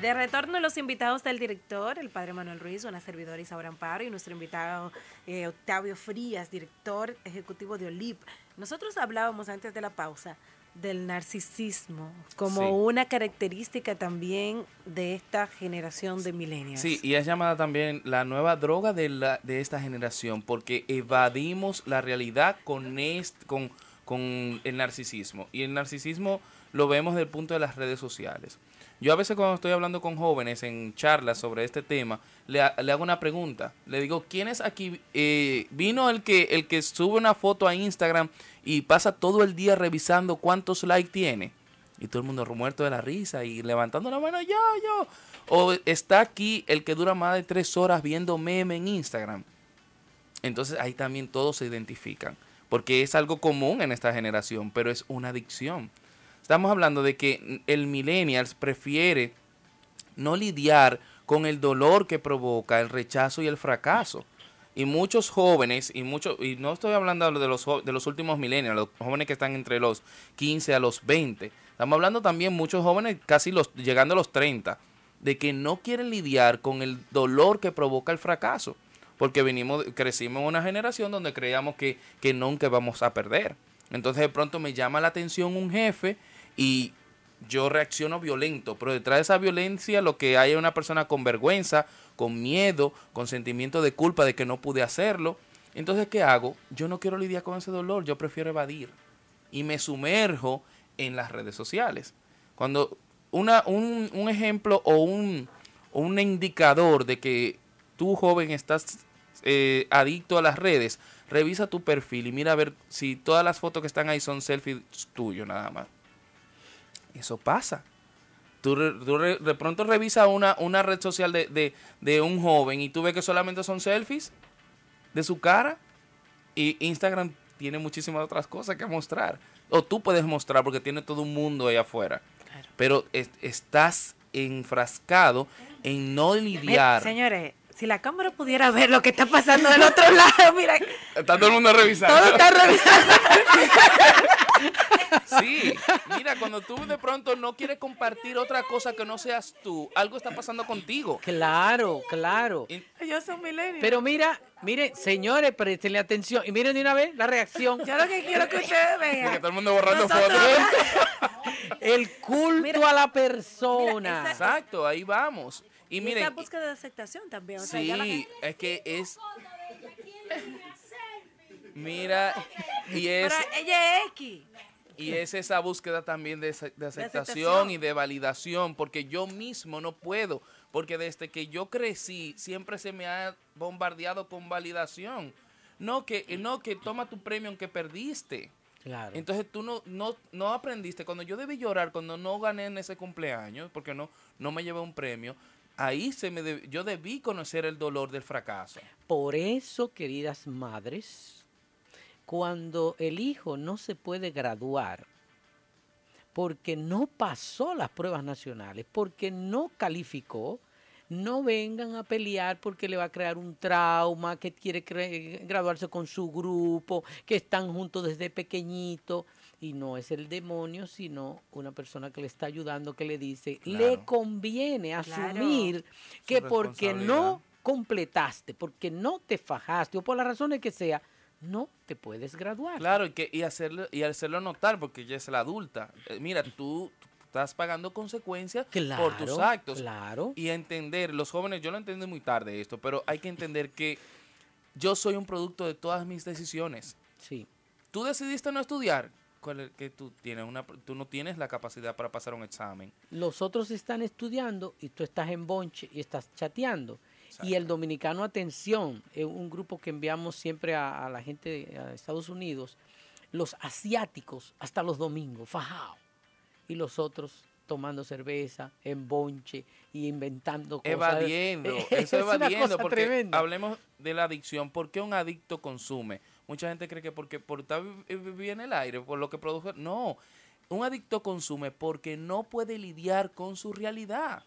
De retorno los invitados del director, el padre Manuel Ruiz, una servidora Isabel Amparo y nuestro invitado eh, Octavio Frías, director ejecutivo de OLIP. Nosotros hablábamos antes de la pausa del narcisismo como una característica también de esta generación de millennials. Sí, y es llamada también la nueva droga de, la, de esta generación porque evadimos la realidad con, con, con el narcisismo. Y el narcisismo lo vemos desde el punto de las redes sociales. Yo a veces cuando estoy hablando con jóvenes en charlas sobre este tema, le, hago una pregunta. Le digo, ¿quién es aquí? Eh, vino el que, el que sube una foto a Instagram y pasa todo el día revisando cuántos likes tiene. Y todo el mundo muerto de la risa y levantando la mano, yo, yo. O está aquí el que dura más de tres horas viendo meme en Instagram. Entonces ahí también todos se identifican. Porque es algo común en esta generación, pero es una adicción. Estamos hablando de que el millennials prefiere no lidiar con el dolor que provoca el rechazo y el fracaso. Y muchos jóvenes, y muchos y no estoy hablando de los, de los últimos millennials, los jóvenes que están entre los 15 a los 20. Estamos hablando también muchos jóvenes casi los, llegando a los 30, de que no quieren lidiar con el dolor que provoca el fracaso. Porque venimos, crecimos en una generación donde creíamos que, que nunca vamos a perder. Entonces de pronto me llama la atención un jefe y yo reacciono violento, pero detrás de esa violencia lo que hay es una persona con vergüenza, con miedo, con sentimiento de culpa de que no pude hacerlo. Entonces, ¿qué hago? Yo no quiero lidiar con ese dolor, yo prefiero evadir y me sumerjo en las redes sociales. Cuando una, un, un, ejemplo o un, indicador de que tú joven estás eh, adicto a las redes, revisa tu perfil y mira a ver si todas las fotos que están ahí son selfies tuyo nada más. Eso pasa. Tú, de pronto revisas una, una red social de, un joven y tú ves que solamente son selfies de su cara y Instagram tiene muchísimas otras cosas que mostrar. O tú puedes mostrar porque tiene todo un mundo ahí afuera. Pero estás enfrascado en no lidiar. señores, si la cámara pudiera ver lo que está pasando del otro lado, mira. Está todo el mundo revisando. Todo está revisando. Sí, mira, cuando tú de pronto no quieres compartir otra cosa que no seas tú, algo está pasando contigo. Claro, claro. Ellos son milenios. Pero mira, mire señores, prestenle atención y miren de una vez la reacción. Yo lo que quiero que ustedes vean. Porque todo el mundo borrando fotos. el culto a la persona. Exacto, ahí vamos. Y, y búsqueda de aceptación también. sí, es que es... Mira, y es... ella es X. Y es esa búsqueda también de, aceptación, y de validación, porque yo mismo no puedo, porque desde que yo crecí siempre se me ha bombardeado con validación. No que, no que toma tu premio aunque perdiste. Entonces tú no, no, no aprendiste. Cuando yo debí llorar, cuando no gané en ese cumpleaños, porque no, no me llevé un premio, ahí se me yo debí conocer el dolor del fracaso. Por eso, queridas madres, cuando el hijo no se puede graduar porque no pasó las pruebas nacionales, porque no calificó, no vengan a pelear porque le va a crear un trauma, que quiere graduarse con su grupo, que están juntos desde pequeñito. Y no es el demonio, sino una persona que le está ayudando, que le dice, le conviene asumir que porque no completaste, porque no te fajaste o por las razones que sea, no te puedes graduar. Claro, y, que, y, hacerlo, y hacerlo notar, porque ya es la adulta. Eh, mira, tú, estás pagando consecuencias por tus actos. Claro. Y entender, los jóvenes, yo lo entendí muy tarde esto, pero hay que entender que yo soy un producto de todas mis decisiones. Sí. Tú decidiste no estudiar. que tú tienes una tú no tienes la capacidad para pasar un examen. Los otros están estudiando y tú estás en bonche y estás chateando. Y el Dominicano Atención, es un grupo que enviamos siempre a, la gente de Estados Unidos, los asiáticos hasta los domingos, fajao. Y los otros tomando cerveza, en bonche y inventando cosas. Evadiendo, eso evadiendo, porque hablemos de la adicción. ¿Por qué un adicto consume? Mucha gente cree que porque por estar eh, el aire, por lo que produce. No, un adicto consume porque no puede lidiar con su realidad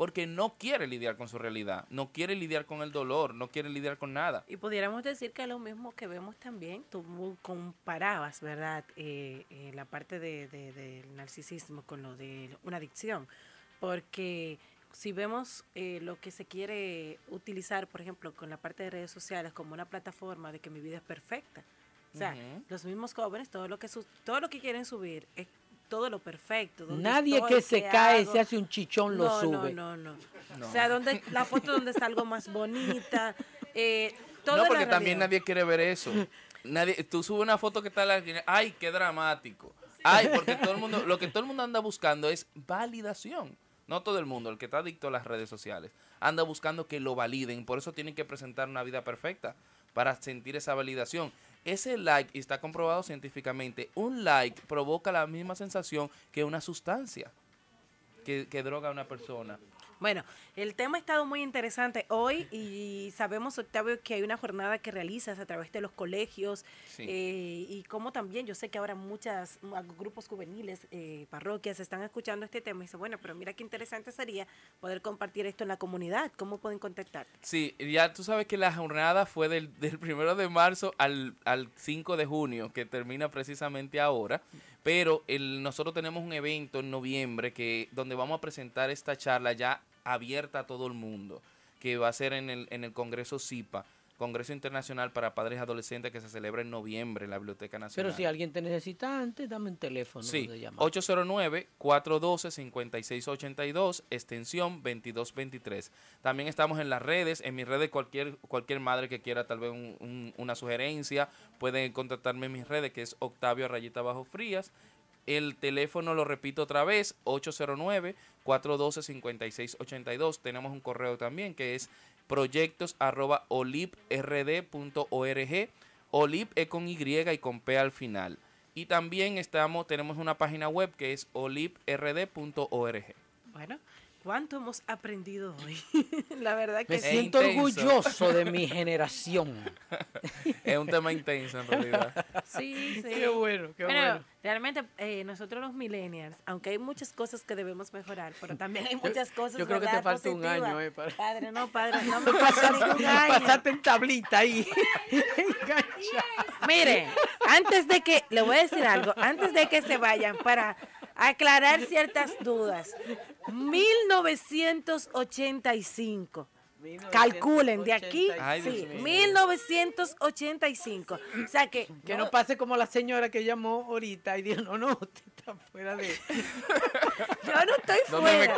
porque no quiere lidiar con su realidad, no quiere lidiar con el dolor, no quiere lidiar con nada. Y pudiéramos decir que lo mismo que vemos también, tú comparabas, ¿verdad?, eh, eh, la parte del narcisismo con lo de una adicción, porque si vemos eh, lo que se quiere utilizar, por ejemplo, con la parte de redes sociales como una plataforma de que mi vida es perfecta, o sea, los mismos jóvenes, todo lo que todo lo que quieren subir es todo lo perfecto. Nadie que se cae se hace un chichón lo sube. No, no, no, O sea, la foto donde está algo más bonita. Eh, no, porque también nadie quiere ver eso. Nadie, tú subes una foto que está la ay, qué dramático. Ay, porque todo el mundo, lo que todo el mundo anda buscando es validación. No todo el mundo, el que está adicto a las redes sociales, anda buscando que lo validen. Por eso tienen que presentar una vida perfecta para sentir esa validación. Ese like, está comprobado científicamente, un like provoca la misma sensación que una sustancia que, que droga a una persona. Bueno, el tema ha estado muy interesante hoy y sabemos, Octavio, que hay una jornada que realizas a través de los colegios eh, y como también yo sé que ahora muchas grupos juveniles, eh, parroquias están escuchando este tema y dicen, bueno, pero mira qué interesante sería poder compartir esto en la comunidad. ¿Cómo pueden contactar? Sí, ya tú sabes que la jornada fue del, del primero de marzo al, 5 de junio, que termina precisamente ahora. Pero el, nosotros tenemos un evento en noviembre que donde vamos a presentar esta charla ya abierta a todo el mundo, que va a ser en el, en el Congreso CIPA. Congreso Internacional para Padres Adolescentes que se celebra en noviembre en la Biblioteca Nacional. Pero si alguien te necesita antes, dame un teléfono. Sí, 809-412-5682, extensión 2223. También estamos en las redes, en mis redes cualquier, cualquier madre que quiera tal vez una sugerencia, pueden contactarme en mis redes, que es Octavio Rayita Bajo Frías, el teléfono, lo repito otra vez, 809-412-5682. Tenemos un correo también que es proyectos arroba Olip es con Y y con P al final. Y también estamos, tenemos una página web que es oliprd.org. Bueno, ¿Cuánto hemos aprendido hoy? la verdad que Me siento orgulloso de mi generación. es un tema intenso en realidad. Sí, sí. Qué bueno, qué bueno. Realmente eh, nosotros los millennials, aunque hay muchas cosas que debemos mejorar, pero también hay muchas cosas que Yo, yo creo que te falta un año, eh, padre. padre. no, padre, no me pasaste un año. Pasaste en tablita ahí. Mire, antes de que, le voy a decir algo, antes de que se vayan para aclarar ciertas dudas. 1985. Calculen de aquí, sí, 1985. O sea que. Que no, pase como la señora que llamó ahorita y dijo: No, no, usted está fuera de. Yo no estoy fuera.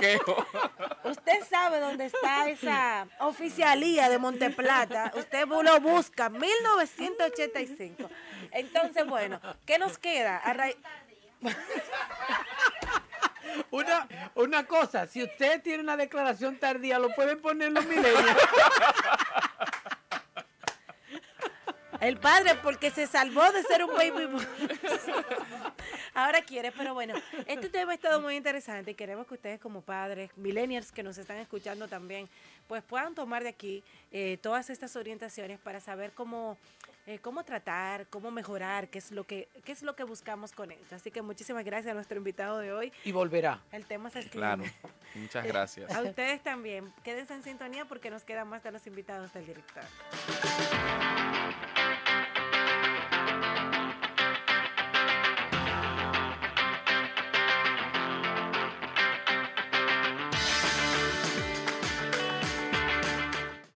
Usted sabe dónde está esa oficialía de Monteplata. Usted lo busca, 1985. Entonces, bueno, ¿qué nos queda? Una, una cosa, si usted tiene una declaración tardía, lo pueden poner los milenios. El padre, porque se salvó de ser un baby boy. Ahora quiere, pero bueno, este tema ha estado muy interesante y queremos que ustedes como padres, millennials que nos están escuchando también, pues puedan tomar de aquí eh, todas estas orientaciones para saber cómo eh, cómo tratar, cómo mejorar, qué es lo que qué es lo que buscamos con esto. Así que muchísimas gracias a nuestro invitado de hoy. Y volverá. El tema es Claro. Muchas eh, gracias. a ustedes también. Quédense en sintonía porque nos quedan más de los invitados del director.